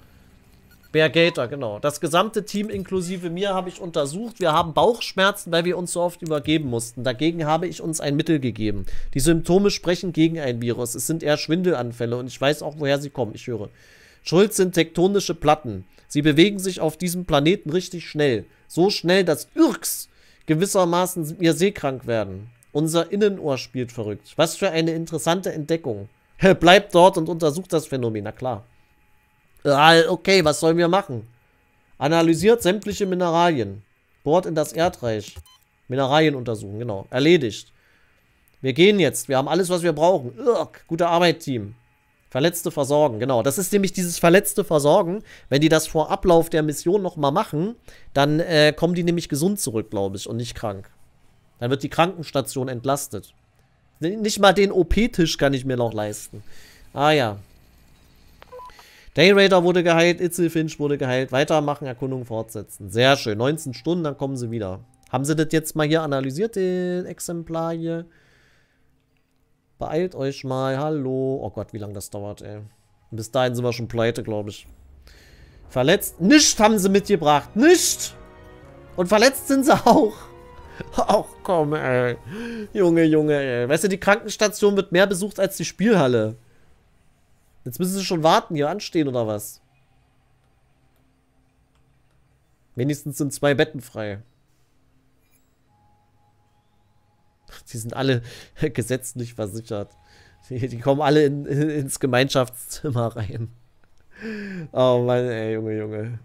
Bergater, genau. Das gesamte Team inklusive mir habe ich untersucht. Wir haben Bauchschmerzen, weil wir uns so oft übergeben mussten. Dagegen habe ich uns ein Mittel gegeben. Die Symptome sprechen gegen ein Virus. Es sind eher Schwindelanfälle und ich weiß auch, woher sie kommen. Ich höre. Schuld sind tektonische Platten. Sie bewegen sich auf diesem Planeten richtig schnell. So schnell, dass Irks gewissermaßen mir seekrank werden. Unser Innenohr spielt verrückt. Was für eine interessante Entdeckung. Bleibt dort und untersucht das Phänomen. Na klar. Ah, okay, was sollen wir machen? Analysiert sämtliche Mineralien. Bohrt in das Erdreich. Mineralien untersuchen, genau. Erledigt. Wir gehen jetzt. Wir haben alles, was wir brauchen. Ugh, gute Arbeit, Team. Verletzte versorgen, genau. Das ist nämlich dieses verletzte Versorgen. Wenn die das vor Ablauf der Mission nochmal machen, dann äh, kommen die nämlich gesund zurück, glaube ich, und nicht krank. Dann wird die Krankenstation entlastet. Nicht mal den OP-Tisch kann ich mir noch leisten. Ah ja, Day Raider wurde geheilt, Itzel Finch wurde geheilt. Weitermachen, Erkundung fortsetzen. Sehr schön. 19 Stunden, dann kommen sie wieder. Haben sie das jetzt mal hier analysiert, den Exemplar hier? Beeilt euch mal. Hallo. Oh Gott, wie lange das dauert, ey. Bis dahin sind wir schon pleite, glaube ich. Verletzt. Nicht haben sie mitgebracht. Nicht. Und verletzt sind sie auch. Auch komm, ey. Junge, Junge, ey. Weißt du, die Krankenstation wird mehr besucht als die Spielhalle. Jetzt müssen sie schon warten, hier anstehen oder was? Wenigstens sind zwei Betten frei. Die sind alle gesetzlich versichert. Die, die kommen alle in, in, ins Gemeinschaftszimmer rein. Oh Mann, ey, Junge, Junge.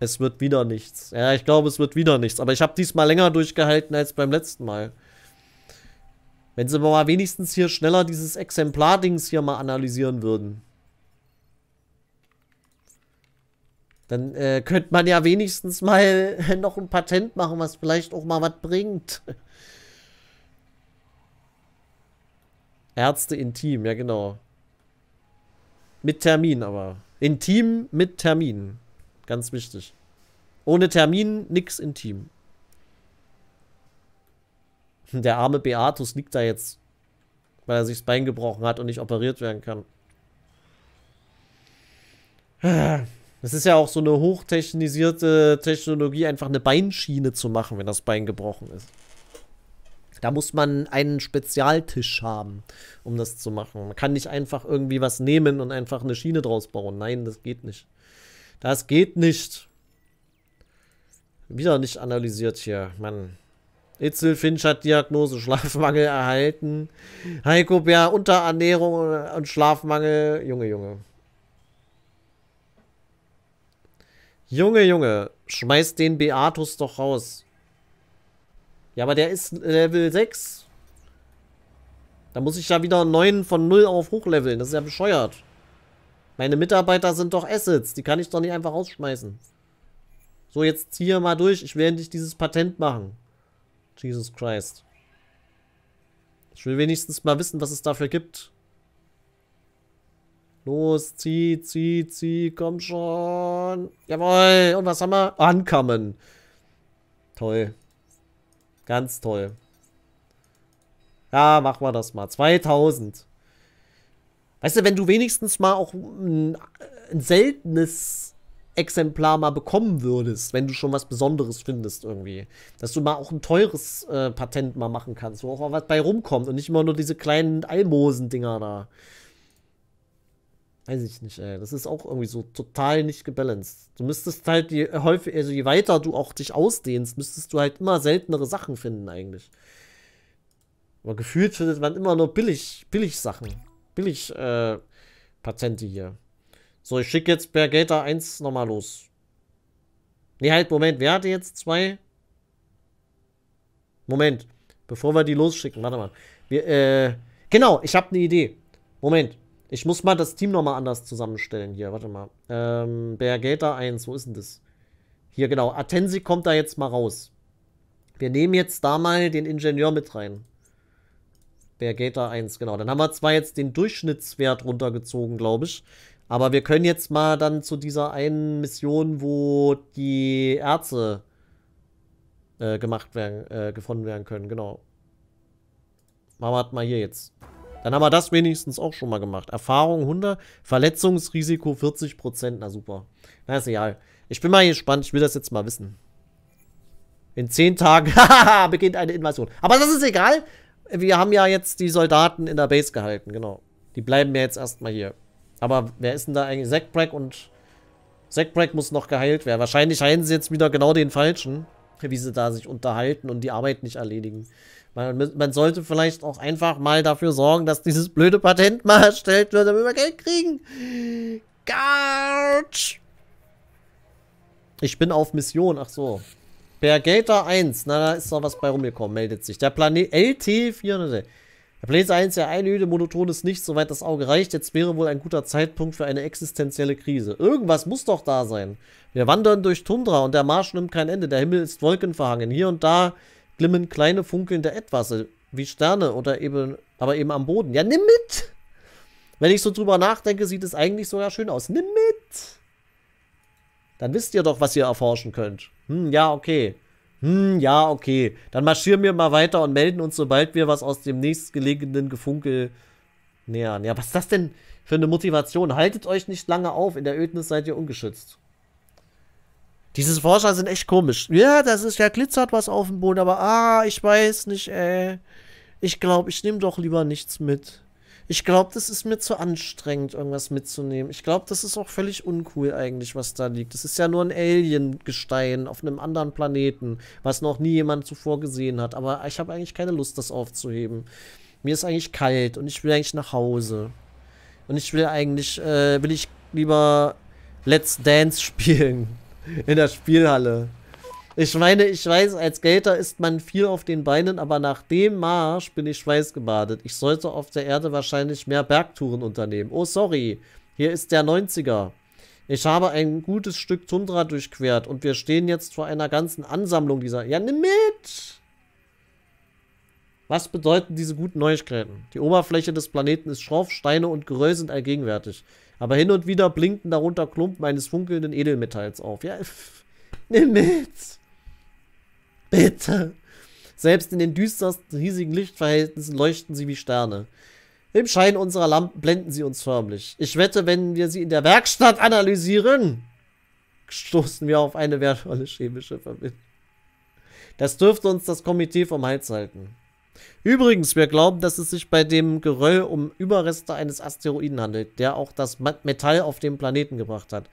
Es wird wieder nichts. Ja, ich glaube, es wird wieder nichts. Aber ich habe diesmal länger durchgehalten als beim letzten Mal. Wenn sie mal wenigstens hier schneller dieses Exemplar-Dings hier mal analysieren würden. Dann äh, könnte man ja wenigstens mal noch ein Patent machen, was vielleicht auch mal was bringt. Ärzte intim, ja genau. Mit Termin aber. Intim mit Termin. Ganz wichtig. Ohne Termin, nix intim. Der arme Beatus liegt da jetzt, weil er sich das Bein gebrochen hat und nicht operiert werden kann. Das ist ja auch so eine hochtechnisierte Technologie, einfach eine Beinschiene zu machen, wenn das Bein gebrochen ist. Da muss man einen Spezialtisch haben, um das zu machen. Man kann nicht einfach irgendwie was nehmen und einfach eine Schiene draus bauen. Nein, das geht nicht. Das geht nicht. Wieder nicht analysiert hier, Mann. Itzel Finch hat Diagnose Schlafmangel erhalten. Heiko Bär Unterernährung und Schlafmangel. Junge, Junge. Junge, Junge. Schmeißt den Beatus doch raus. Ja, aber der ist Level 6. Da muss ich ja wieder 9 von 0 auf hochleveln. Das ist ja bescheuert. Meine Mitarbeiter sind doch Assets. Die kann ich doch nicht einfach rausschmeißen. So, jetzt ziehe mal durch. Ich werde nicht dieses Patent machen. Jesus Christ. Ich will wenigstens mal wissen, was es dafür gibt. Los, zieh, zieh, zieh, komm schon. Jawohl, und was haben wir? Ankommen. Toll. Ganz toll. Ja, machen wir das mal. 2000. Weißt du, wenn du wenigstens mal auch ein, ein seltenes Exemplar mal bekommen würdest, wenn du schon was Besonderes findest irgendwie. Dass du mal auch ein teures äh, Patent mal machen kannst, wo auch mal was bei rumkommt und nicht immer nur diese kleinen Almosen-Dinger da. Weiß ich nicht, ey. Das ist auch irgendwie so total nicht gebalanced. Du müsstest halt, je, häufig, also je weiter du auch dich ausdehnst, müsstest du halt immer seltenere Sachen finden eigentlich. Aber gefühlt findet man immer nur billig, billig Sachen. Billig, äh, Patente hier. So, ich schicke jetzt Bergata 1 nochmal los. Ne, halt, Moment, wer hatte jetzt zwei? Moment, bevor wir die losschicken, warte mal. Wir, äh, genau, ich habe eine Idee. Moment, ich muss mal das Team nochmal anders zusammenstellen hier, warte mal. Ähm, Bergata 1, wo ist denn das? Hier, genau, Atensi kommt da jetzt mal raus. Wir nehmen jetzt da mal den Ingenieur mit rein. Bergata 1, genau. Dann haben wir zwar jetzt den Durchschnittswert runtergezogen, glaube ich. Aber wir können jetzt mal dann zu dieser einen Mission, wo die Erze äh, gemacht werden, äh, gefunden werden können, genau. Machen wir das mal hier jetzt. Dann haben wir das wenigstens auch schon mal gemacht. Erfahrung 100, Verletzungsrisiko 40%, na super. Na ist egal. Ich bin mal gespannt, ich will das jetzt mal wissen. In 10 Tagen, beginnt eine Invasion. Aber das ist egal. Wir haben ja jetzt die Soldaten in der Base gehalten, genau. Die bleiben ja jetzt erstmal hier. Aber wer ist denn da eigentlich? Zack Brack und Zack Brack muss noch geheilt werden. Wahrscheinlich heilen sie jetzt wieder genau den Falschen, wie sie da sich unterhalten und die Arbeit nicht erledigen. Man, man sollte vielleicht auch einfach mal dafür sorgen, dass dieses blöde Patent mal erstellt wird, damit wir Geld kriegen. Couch! Ich bin auf Mission, ach so. Bergator 1, na da ist doch was bei rumgekommen, meldet sich. Der Planet LT400. Der Planet 1 ja einöde, monotones Nichts, soweit das Auge reicht. Jetzt wäre wohl ein guter Zeitpunkt für eine existenzielle Krise. Irgendwas muss doch da sein. Wir wandern durch Tundra und der Marsch nimmt kein Ende. Der Himmel ist wolkenverhangen. Hier und da glimmen kleine funkelnde Etwasse, wie Sterne oder eben, aber eben am Boden. Ja, nimm mit! Wenn ich so drüber nachdenke, sieht es eigentlich sogar schön aus. Nimm mit! Dann wisst ihr doch, was ihr erforschen könnt. Hm, ja, okay hm, ja, okay, dann marschieren wir mal weiter und melden uns, sobald wir was aus dem nächstgelegenen Gefunkel nähern. Ja, was ist das denn für eine Motivation? Haltet euch nicht lange auf, in der Ödnis seid ihr ungeschützt. Diese Forscher sind echt komisch. Ja, das ist ja glitzert was auf dem Boden, aber ah, ich weiß nicht, ey. Äh, ich glaube, ich nehme doch lieber nichts mit. Ich glaube, das ist mir zu anstrengend, irgendwas mitzunehmen. Ich glaube, das ist auch völlig uncool eigentlich, was da liegt. Das ist ja nur ein Alien-Gestein auf einem anderen Planeten, was noch nie jemand zuvor gesehen hat. Aber ich habe eigentlich keine Lust, das aufzuheben. Mir ist eigentlich kalt und ich will eigentlich nach Hause. Und ich will eigentlich, äh, will ich lieber Let's Dance spielen in der Spielhalle. Ich meine, ich weiß, als Skater ist man viel auf den Beinen, aber nach dem Marsch bin ich schweißgebadet. Ich sollte auf der Erde wahrscheinlich mehr Bergtouren unternehmen. Oh, sorry. Hier ist der 90er. Ich habe ein gutes Stück Tundra durchquert und wir stehen jetzt vor einer ganzen Ansammlung dieser... Ja, nimm mit! Was bedeuten diese guten Neuigkeiten? Die Oberfläche des Planeten ist schroff, Steine und Geröll sind allgegenwärtig. Aber hin und wieder blinken darunter Klumpen eines funkelnden Edelmetalls auf. Ja, nimm mit! Bitte. Selbst in den düstersten riesigen Lichtverhältnissen leuchten sie wie Sterne. Im Schein unserer Lampen blenden sie uns förmlich. Ich wette, wenn wir sie in der Werkstatt analysieren, stoßen wir auf eine wertvolle chemische Verbindung. Das dürfte uns das Komitee vom Hals halten. Übrigens, wir glauben, dass es sich bei dem Geröll um Überreste eines Asteroiden handelt, der auch das Metall auf den Planeten gebracht hat.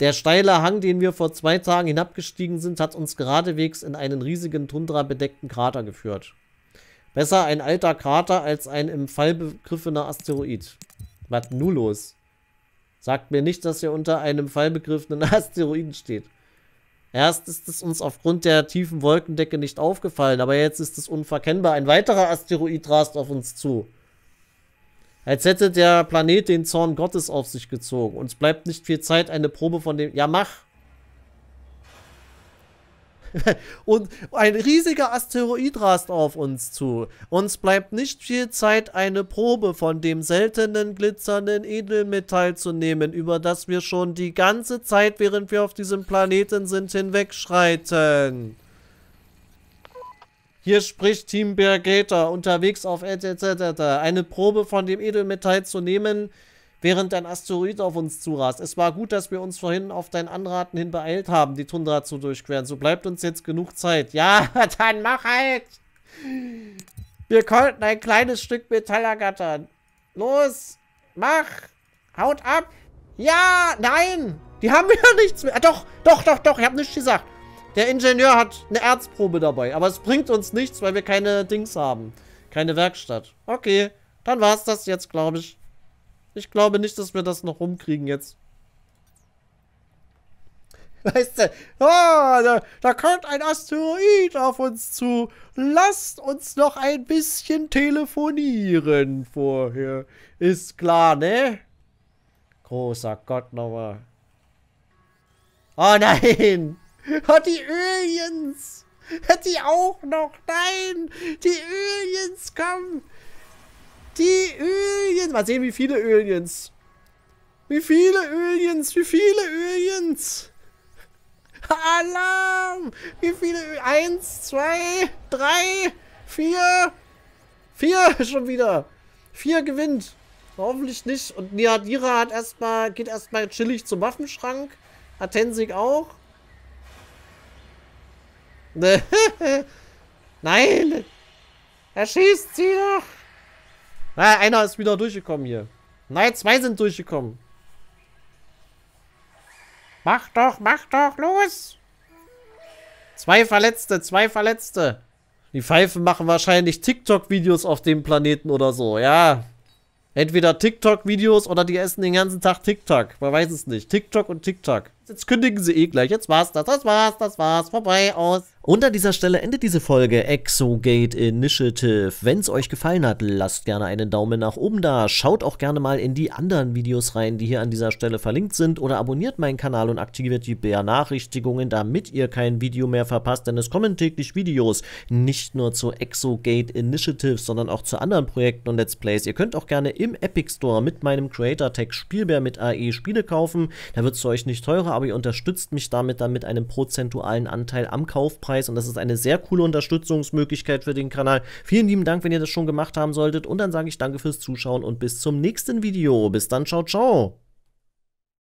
Der steile Hang, den wir vor zwei Tagen hinabgestiegen sind, hat uns geradewegs in einen riesigen tundra-bedeckten Krater geführt. Besser ein alter Krater als ein im Fall begriffener Asteroid. Was nun los? Sagt mir nicht, dass ihr unter einem fallbegriffenen Asteroiden steht. Erst ist es uns aufgrund der tiefen Wolkendecke nicht aufgefallen, aber jetzt ist es unverkennbar. Ein weiterer Asteroid rast auf uns zu. Als hätte der Planet den Zorn Gottes auf sich gezogen. Uns bleibt nicht viel Zeit, eine Probe von dem... Ja, mach! und ein riesiger Asteroid rast auf uns zu. Uns bleibt nicht viel Zeit, eine Probe von dem seltenen, glitzernden Edelmetall zu nehmen, über das wir schon die ganze Zeit, während wir auf diesem Planeten sind, hinwegschreiten. Hier spricht Team Bergeta unterwegs auf etc. Eine Probe von dem Edelmetall zu nehmen, während ein Asteroid auf uns zurast. Es war gut, dass wir uns vorhin auf dein Anraten hin beeilt haben, die Tundra zu durchqueren. So bleibt uns jetzt genug Zeit. Ja, dann mach halt! Wir konnten ein kleines Stück Metall ergattern. Los, mach! Haut ab! Ja, nein! Die haben ja nichts mehr. Doch, doch, doch, doch, ich habe nichts gesagt. Der Ingenieur hat eine Erzprobe dabei. Aber es bringt uns nichts, weil wir keine Dings haben. Keine Werkstatt. Okay, dann war es das jetzt, glaube ich. Ich glaube nicht, dass wir das noch rumkriegen jetzt. Weißt du, oh, da, da kommt ein Asteroid auf uns zu. Lasst uns noch ein bisschen telefonieren vorher. Ist klar, ne? Großer Gott nochmal. Oh nein! Hat oh, die Aliens! Hat die auch noch? Nein! Die Aliens kommen! Die Aliens! Mal sehen, wie viele Aliens. Wie viele Aliens? Wie viele Aliens? Alarm! Wie viele? Eins, zwei, drei, vier. Vier schon wieder. Vier gewinnt. Hoffentlich nicht. Und Nihadira hat erstmal, geht erstmal chillig zum Waffenschrank. Atensik auch. Nein! Er schießt sie doch! Na, einer ist wieder durchgekommen hier. Nein, zwei sind durchgekommen. Mach doch, mach doch, los! Zwei Verletzte, zwei Verletzte. Die Pfeifen machen wahrscheinlich TikTok-Videos auf dem Planeten oder so, ja. Entweder TikTok-Videos oder die essen den ganzen Tag TikTok. Man weiß es nicht. TikTok und TikTok. Jetzt kündigen sie eh gleich. Jetzt war's das, das war's, das war's. Vorbei, aus. Und an dieser Stelle endet diese Folge Exogate Initiative. Wenn's euch gefallen hat, lasst gerne einen Daumen nach oben da. Schaut auch gerne mal in die anderen Videos rein, die hier an dieser Stelle verlinkt sind. Oder abonniert meinen Kanal und aktiviert die Benachrichtigungen, damit ihr kein Video mehr verpasst. Denn es kommen täglich Videos, nicht nur zu Exogate Initiative, sondern auch zu anderen Projekten und Let's Plays. Ihr könnt auch gerne im Epic Store mit meinem Creator Tag Spielbär mit AE Spiele kaufen. Da wird's für euch nicht teurer aber ihr unterstützt mich damit dann mit einem prozentualen Anteil am Kaufpreis und das ist eine sehr coole Unterstützungsmöglichkeit für den Kanal. Vielen lieben Dank, wenn ihr das schon gemacht haben solltet und dann sage ich danke fürs Zuschauen und bis zum nächsten Video. Bis dann, ciao, ciao.